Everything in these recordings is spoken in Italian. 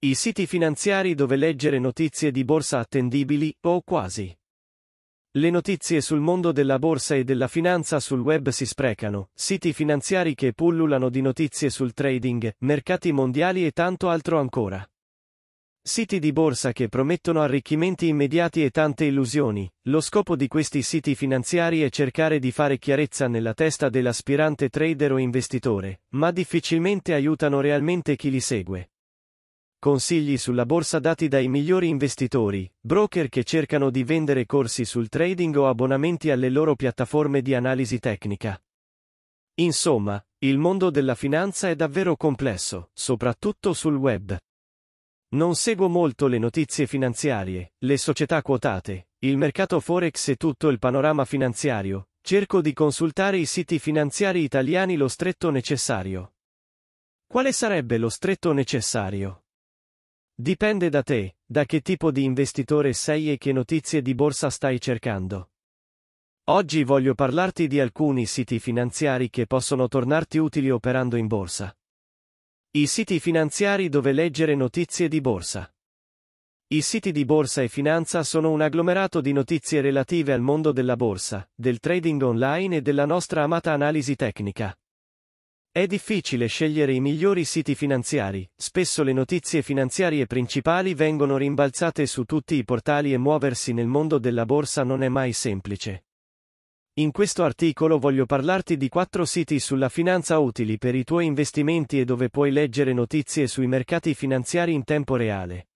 I siti finanziari dove leggere notizie di borsa attendibili, o quasi. Le notizie sul mondo della borsa e della finanza sul web si sprecano, siti finanziari che pullulano di notizie sul trading, mercati mondiali e tanto altro ancora. Siti di borsa che promettono arricchimenti immediati e tante illusioni. Lo scopo di questi siti finanziari è cercare di fare chiarezza nella testa dell'aspirante trader o investitore, ma difficilmente aiutano realmente chi li segue. Consigli sulla borsa dati dai migliori investitori, broker che cercano di vendere corsi sul trading o abbonamenti alle loro piattaforme di analisi tecnica. Insomma, il mondo della finanza è davvero complesso, soprattutto sul web. Non seguo molto le notizie finanziarie, le società quotate, il mercato forex e tutto il panorama finanziario, cerco di consultare i siti finanziari italiani lo stretto necessario. Quale sarebbe lo stretto necessario? Dipende da te, da che tipo di investitore sei e che notizie di borsa stai cercando. Oggi voglio parlarti di alcuni siti finanziari che possono tornarti utili operando in borsa. I siti finanziari dove leggere notizie di borsa. I siti di borsa e finanza sono un agglomerato di notizie relative al mondo della borsa, del trading online e della nostra amata analisi tecnica. È difficile scegliere i migliori siti finanziari, spesso le notizie finanziarie principali vengono rimbalzate su tutti i portali e muoversi nel mondo della borsa non è mai semplice. In questo articolo voglio parlarti di quattro siti sulla finanza utili per i tuoi investimenti e dove puoi leggere notizie sui mercati finanziari in tempo reale.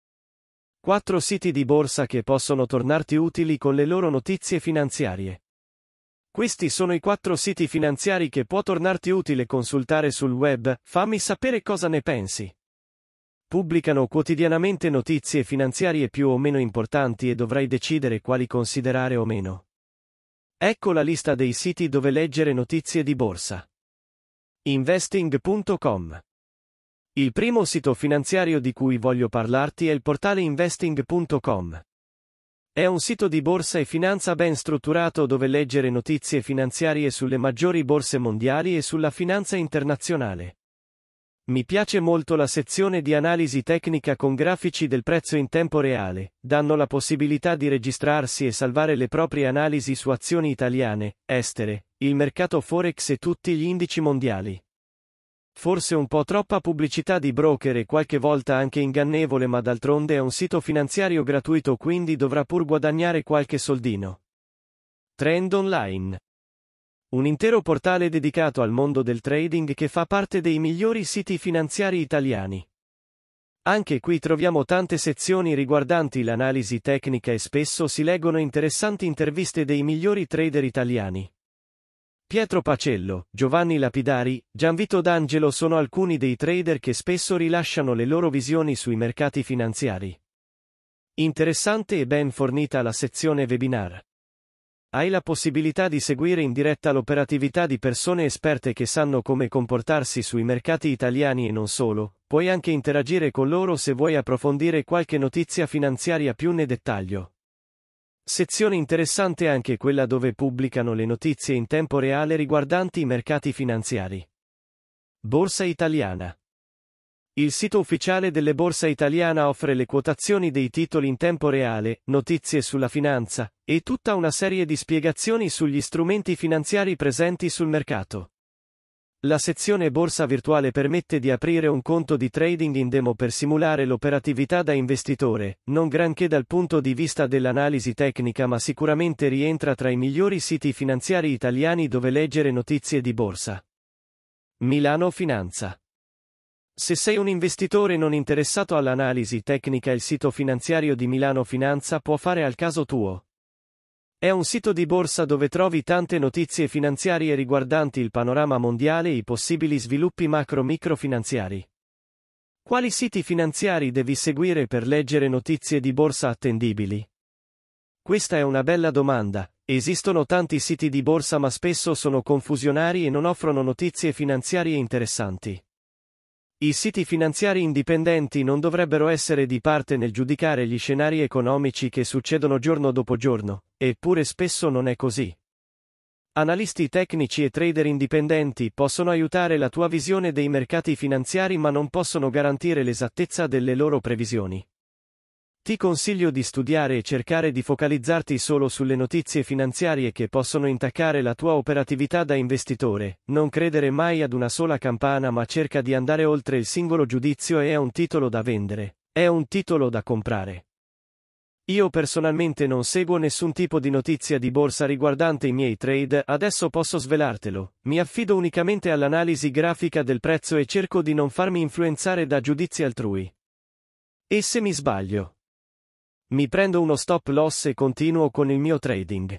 Quattro siti di borsa che possono tornarti utili con le loro notizie finanziarie. Questi sono i quattro siti finanziari che può tornarti utile consultare sul web, fammi sapere cosa ne pensi. Pubblicano quotidianamente notizie finanziarie più o meno importanti e dovrai decidere quali considerare o meno. Ecco la lista dei siti dove leggere notizie di borsa. Investing.com Il primo sito finanziario di cui voglio parlarti è il portale investing.com. È un sito di borsa e finanza ben strutturato dove leggere notizie finanziarie sulle maggiori borse mondiali e sulla finanza internazionale. Mi piace molto la sezione di analisi tecnica con grafici del prezzo in tempo reale, danno la possibilità di registrarsi e salvare le proprie analisi su azioni italiane, estere, il mercato forex e tutti gli indici mondiali. Forse un po' troppa pubblicità di broker e qualche volta anche ingannevole ma d'altronde è un sito finanziario gratuito quindi dovrà pur guadagnare qualche soldino. Trend Online un intero portale dedicato al mondo del trading che fa parte dei migliori siti finanziari italiani. Anche qui troviamo tante sezioni riguardanti l'analisi tecnica e spesso si leggono interessanti interviste dei migliori trader italiani. Pietro Pacello, Giovanni Lapidari, Gianvito D'Angelo sono alcuni dei trader che spesso rilasciano le loro visioni sui mercati finanziari. Interessante e ben fornita la sezione webinar. Hai la possibilità di seguire in diretta l'operatività di persone esperte che sanno come comportarsi sui mercati italiani e non solo, puoi anche interagire con loro se vuoi approfondire qualche notizia finanziaria più nel dettaglio. Sezione interessante anche quella dove pubblicano le notizie in tempo reale riguardanti i mercati finanziari. Borsa italiana. Il sito ufficiale delle Borsa Italiana offre le quotazioni dei titoli in tempo reale, notizie sulla finanza e tutta una serie di spiegazioni sugli strumenti finanziari presenti sul mercato. La sezione Borsa Virtuale permette di aprire un conto di trading in demo per simulare l'operatività da investitore, non granché dal punto di vista dell'analisi tecnica ma sicuramente rientra tra i migliori siti finanziari italiani dove leggere notizie di borsa. Milano Finanza se sei un investitore non interessato all'analisi tecnica il sito finanziario di Milano Finanza può fare al caso tuo, è un sito di borsa dove trovi tante notizie finanziarie riguardanti il panorama mondiale e i possibili sviluppi macro-microfinanziari. Quali siti finanziari devi seguire per leggere notizie di borsa attendibili? Questa è una bella domanda. Esistono tanti siti di borsa ma spesso sono confusionari e non offrono notizie finanziarie interessanti. I siti finanziari indipendenti non dovrebbero essere di parte nel giudicare gli scenari economici che succedono giorno dopo giorno, eppure spesso non è così. Analisti tecnici e trader indipendenti possono aiutare la tua visione dei mercati finanziari ma non possono garantire l'esattezza delle loro previsioni. Ti consiglio di studiare e cercare di focalizzarti solo sulle notizie finanziarie che possono intaccare la tua operatività da investitore, non credere mai ad una sola campana ma cerca di andare oltre il singolo giudizio e è un titolo da vendere, è un titolo da comprare. Io personalmente non seguo nessun tipo di notizia di borsa riguardante i miei trade, adesso posso svelartelo, mi affido unicamente all'analisi grafica del prezzo e cerco di non farmi influenzare da giudizi altrui. E se mi sbaglio, mi prendo uno stop loss e continuo con il mio trading.